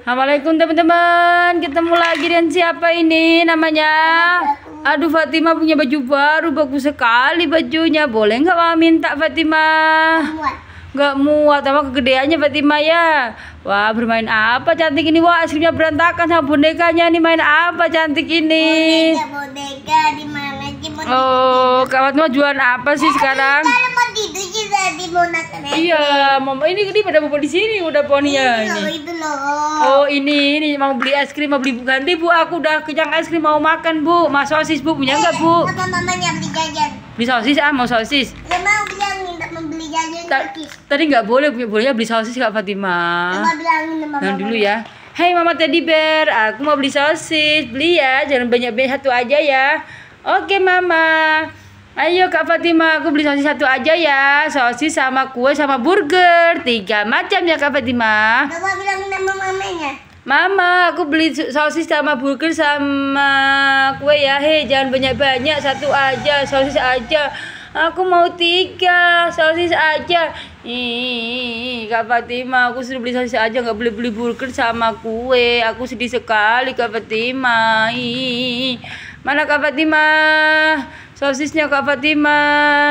Assalamualaikum teman-teman Ketemu lagi dengan siapa ini namanya Aduh Fatima punya baju baru Bagus sekali bajunya Boleh nggak mama minta Fatima Gak muat sama kegedeannya Fatima ya Wah bermain apa cantik ini Wah aslinya berantakan sama bonekanya Ini main apa cantik ini Boneka boneka Oh Kak Fatima jualan apa sih sekarang Iya mama ini tadi pada bobo di sini udah poninya iya, Ini itu ini ini mau beli es krim mau beli bu ganti bu aku udah kenyang es krim mau makan bu mas sosis bu punya nggak bu iya, beli sosis ah mau sosis iya, bilang minta membeli tadi nggak boleh bolehnya beli sosis kak Fatima mama dulu ya Hai Mama Teddy Bear, aku mau beli sosis. Beli ya, jangan banyak-banyak satu aja ya. Oke Mama. Ayo Kak Fatima, aku beli sosis satu aja ya. Sosis sama kue sama burger. Tiga macam ya Kak Fatima. Bapak bilang nama mamanya. Mama, aku beli sosis sama burger sama kue ya. Hei, jangan banyak-banyak, satu aja, sosis aja. Aku mau tiga sosis aja. Ih, Kak Fatima, aku sudah beli sosis aja, nggak boleh beli burger sama kue. Aku sedih sekali, Kak Fatima. Ih, mana Kak Fatima? sosisnya Kak Fatima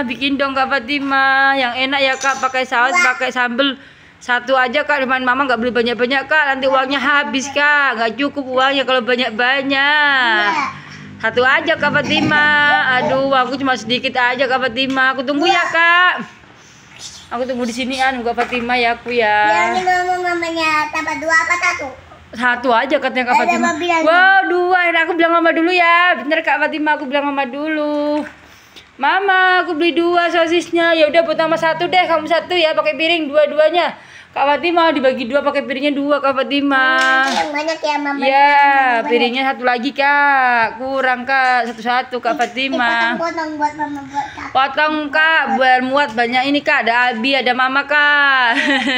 bikin dong Kak Fatima yang enak ya Kak pakai saus pakai sambal satu aja kak teman mama nggak beli banyak banyak kak nanti uangnya habis kak nggak cukup uangnya kalau banyak banyak satu aja kak Fatima aduh aku cuma sedikit aja kak Fatima aku tunggu ya iya. kak aku tunggu di sini kan kak Fatima ya aku ya iya, tambah dua apa satu satu aja katanya kak Fatima wow dua aku bilang mama dulu ya bener kak Fatima aku bilang mama dulu Mama, aku beli dua sosisnya. Ya udah buat nama satu deh, kamu satu ya, pakai piring dua-duanya. Kak Fatima dibagi dua pakai piringnya dua Kak Fatima. Hmm, yang banyak ya Mama. Iya, ya. piringnya satu lagi Kak. Kurang Kak, satu-satu Kak Fatima. Potong-potong buat Mama buat Kak. Potong Kak, buat muat banyak ini Kak. Ada Abi, ada Mama Kak.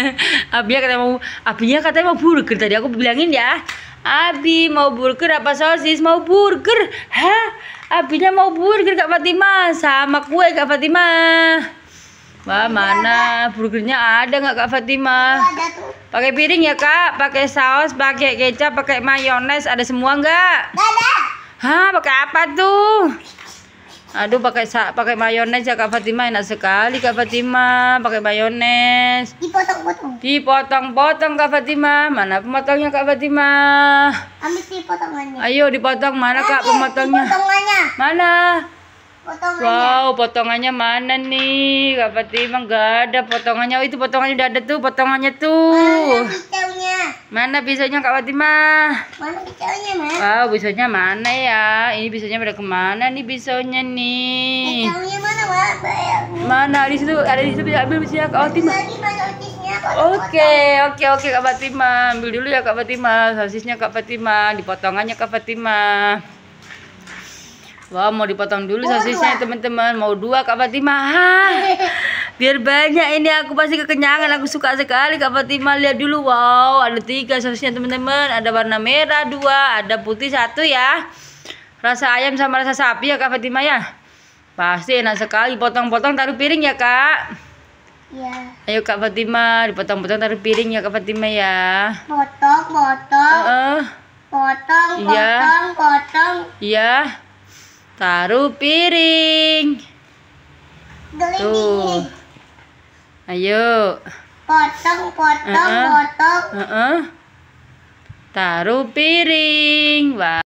Abi katanya mau Abinya katanya mau burger tadi aku bilangin ya. Abi mau burger apa sosis? Mau burger. Hah? abinya mau burger Kak Fatima sama kue Kak Fatima Wah mana burgernya ada nggak Kak Fatima pakai piring ya Kak pakai saus pakai kecap pakai mayones ada semua nggak ada Hah pakai apa tuh Aduh pakai sa pakai mayones ya Kak Fatima enak sekali Kak Fatima pakai mayones. Dipotong-potong. Dipotong-potong Kak Fatima. Mana pemotongnya Kak Fatima? Ambil si potongannya. Ayo dipotong mana Kak pemotongnya? Mana? Potongannya. Wow, potongannya mana nih? Kak Fatima Gak ada potongannya. Oh, itu potongannya udah ada tuh, potongannya tuh. Mana pisaunya? Mana Kak Fatima? Mana pisaunya, Ma? Wow, pisaunya mana ya? Ini pisaunya pada kemana nih pisaunya nih? Pisaunya mana, Ma? Mana? Di situ, ada di situ bisa ambil bisa Kak Fatima. Oke, oke, oke Kak Fatima. Ambil dulu ya Kak Fatima. Sosisnya Kak Fatima, dipotongannya Kak Fatima. Wah wow, mau dipotong dulu sosisnya teman-teman mau dua Kak Fatima? Ah, biar banyak ini aku pasti kekenyangan aku suka sekali Kak Fatima lihat dulu wow ada tiga sosisnya teman-teman ada warna merah dua ada putih satu ya rasa ayam sama rasa sapi ya Kak Fatima ya pasti enak sekali potong-potong taruh piring ya Kak Ya. Ayo Kak Fatima dipotong-potong taruh piring ya Kak Fatima ya potong potong uh -uh. potong iya. potong potong iya Taruh piring. Tuh. Ayo. Potong, potong, uh -uh. potong. Uh -uh. Taruh piring. Wah.